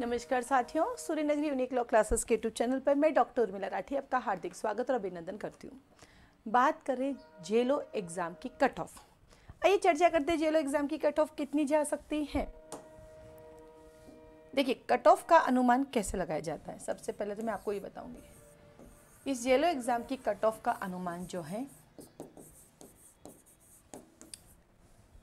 नमस्कार साथियों Surya Nagari unique law classes के यूट्यूब चैनल पर मैं डॉक्टर उर्मिला राठी आपका हार्दिक स्वागत और अभिनंदन करती हूँ बात करें जेलो एग्ज़ाम की कट ऑफ आइए चर्चा करते हैं जेलो एग्ज़ाम की कट ऑफ कितनी जा सकती है देखिए कट ऑफ का अनुमान कैसे लगाया जाता है सबसे पहले तो मैं आपको ये बताऊंगी इस जेलो एग्ज़ाम की कट ऑफ का अनुमान जो है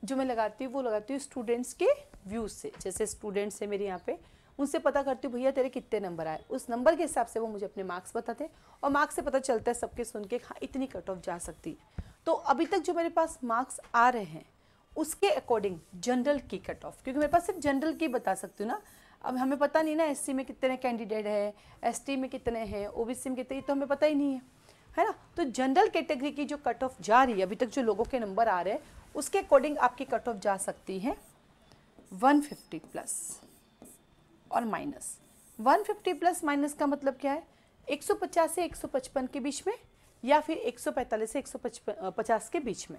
जो मैं लगाती हूँ वो लगाती हूँ स्टूडेंट्स के व्यूज़ से जैसे स्टूडेंट्स है मेरे यहाँ पे उनसे पता करती हूँ भैया तेरे कितने नंबर आए उस नंबर के हिसाब से वो मुझे अपने मार्क्स बताते और मार्क्स से पता चलता है सबके सुन के हाँ इतनी कट ऑफ जा सकती है तो अभी तक जो मेरे पास मार्क्स आ रहे हैं उसके अकॉर्डिंग जनरल की कट ऑफ क्योंकि मेरे पास सिर्फ जनरल की बता सकती हूँ ना अब हमें पता नहीं ना एस में कितने कैंडिडेट है एस में कितने हैं ओबीसी में कितने तो हमें पता ही नहीं है है ना तो जनरल कैटेगरी की जो कट ऑफ जा रही है अभी तक जो लोगों के नंबर आ रहे हैं उसके अकॉर्डिंग आपकी कट ऑफ जा सकती है 150 प्लस और माइनस 150 प्लस माइनस का मतलब क्या है 150 से 155 के बीच में या फिर 145 से 150 के बीच में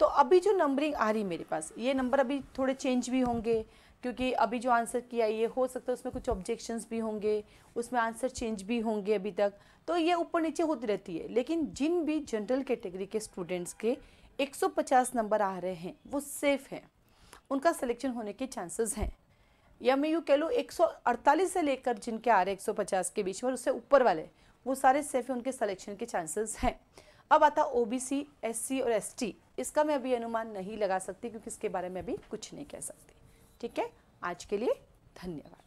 तो अभी जो नंबरिंग आ रही मेरे पास ये नंबर अभी थोड़े चेंज भी होंगे क्योंकि अभी जो आंसर किया ये हो सकता है उसमें कुछ ऑब्जेक्शंस भी होंगे उसमें आंसर चेंज भी होंगे अभी तक तो ये ऊपर नीचे होती रहती है लेकिन जिन भी जनरल कैटेगरी के, के स्टूडेंट्स के 150 नंबर आ रहे हैं वो सेफ़ हैं उनका सिलेक्शन होने के चांसेस हैं या मैं यूँ कह लूँ एक से लेकर जिनके आ रहे एक के बीच में उससे ऊपर वाले वो सारे सेफ उनके सलेक्शन के चांसेस हैं अब आता O B C S C और एस टी इसका मैं अभी अनुमान नहीं लगा सकती क्योंकि इसके बारे में अभी कुछ नहीं कह सकती ठीक है आज के लिए धन्यवाद